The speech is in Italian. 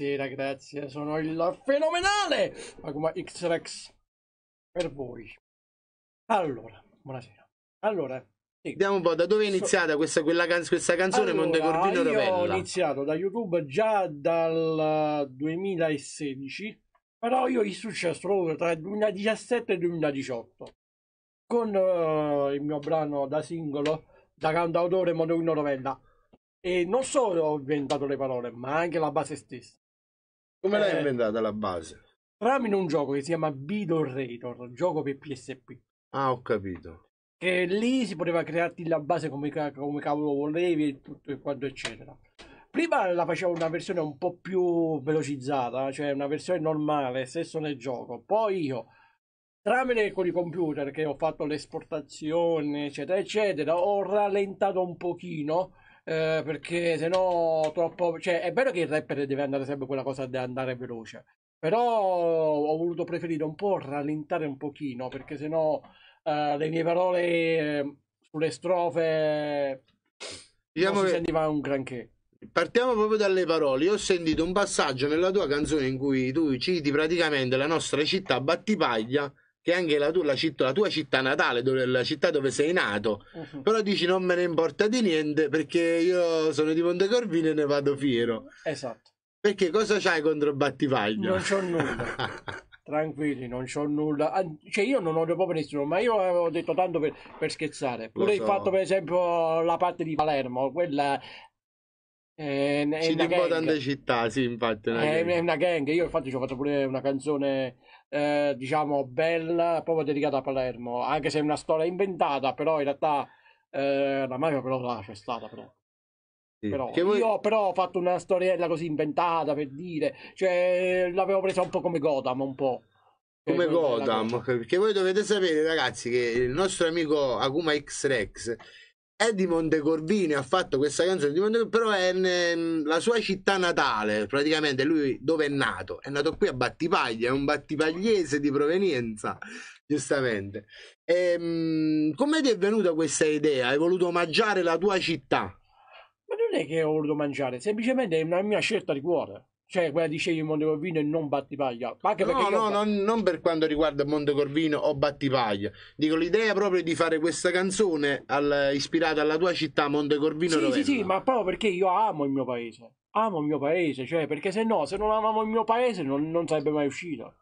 Buonasera, grazie. Sono il fenomenale Magma X-Rex per voi. Allora, buonasera. Allora, sì. Vediamo un po' da dove è iniziata questa, can- questa canzone allora, Monte Corvino Rovella. Ho iniziato da YouTube già dal 2016, però io il successo tra il 2017 e il 2018 con uh, il mio brano da singolo da cantautore Monte Corvino Rovella. E non solo ho inventato le parole, ma anche la base stessa. Come l'hai eh. inventata la base? Tramite un gioco che si chiama Beedle Rator, gioco per PSP. Ah, ho capito. Che lì si poteva crearti la base come, come cavolo volevi e tutto e quanto, eccetera. Prima la facevo una versione un po' più velocizzata, cioè una versione normale, stesso nel gioco. Poi io, tramite con i computer che ho fatto l'esportazione, eccetera, eccetera, ho rallentato un pochino eh, perché se no troppo... Cioè, è vero che il rapper deve andare sempre quella cosa di andare veloce, però ho voluto preferire un po' rallentare un pochino, perché se no eh, le mie parole ehm, sulle strofe diciamo non si che... sentiva un granché. Partiamo proprio dalle parole. Io ho sentito un passaggio nella tua canzone in cui tu citi praticamente la nostra città Battipaglia che anche la, tu, la, citt- la tua città natale, dove, la città dove sei nato, uh-huh. però dici non me ne importa di niente perché io sono di Monte Corvino e ne vado fiero. Esatto. Perché cosa c'hai contro Battivaglio? Non c'ho nulla. tranquilli, non c'ho nulla. Cioè, io non odio proprio nessuno, ma io avevo detto tanto per, per scherzare. Pure so. il fatto, per esempio, la parte di Palermo, quella è, è ci dico tante città, sì, infatti. È una, è, è una, gang. Io infatti ci ho fatto pure una canzone, eh, diciamo, bella, proprio dedicata a Palermo, anche se è una storia inventata, però in realtà eh, la mafia però là, c'è stata però. Sì. Però, voi... Io però ho fatto una storiella così inventata per dire, cioè l'avevo presa un po' come Gotham, un po'. Cioè, come Gotham, perché voi dovete sapere ragazzi che il nostro amico Akuma X-Rex è di Montecorvino ha fatto questa canzone di Montecorvino però è ne, ehm, la sua città natale praticamente lui dove è nato è nato qui a Battipaglia è un battipagliese di provenienza giustamente ehm, come ti è venuta questa idea? hai voluto omaggiare la tua città? ma non è che ho voluto mangiare semplicemente è una mia scelta di cuore cioè quella di scegli Montecorvino e non Battipaglia. Ma anche no, no, non, non per quanto riguarda Montecorvino o Battipaglia. Dico l'idea proprio di fare questa canzone al, ispirata alla tua città, Montecorvino. Sì, Rovella. sì, sì, ma proprio perché io amo il mio paese. Amo il mio paese, cioè, perché se no, se non amavo il mio paese non, non sarebbe mai uscito.